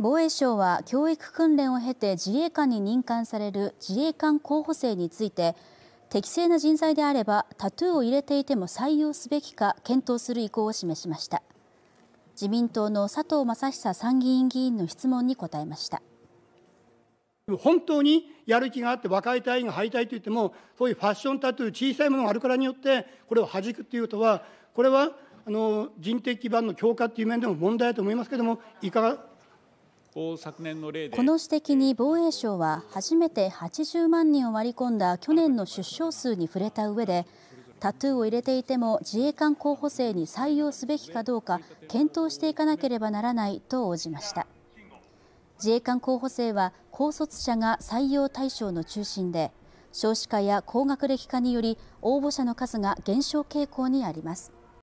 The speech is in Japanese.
防衛省は教育訓練を経て自衛官に任官される自衛官候補生について適正な人材であればタトゥーを入れていても採用すべきか検討する意向を示しました自民党の佐藤正久参議院議員の質問に答えました本当にやる気があって若い隊員が敗退といってもそういうファッションタトゥー小さいものがあるからによってこれを弾くということはこれはあの人的基盤の強化という面でも問題だと思いますけれどもいかがこの指摘に防衛省は初めて80万人を割り込んだ去年の出生数に触れた上でタトゥーを入れていても自衛官候補生に採用すべきかどうか検討していかなければならないと応じました自衛官候補生は高卒者が採用対象の中心で少子化や高学歴化により応募者の数が減少傾向にあります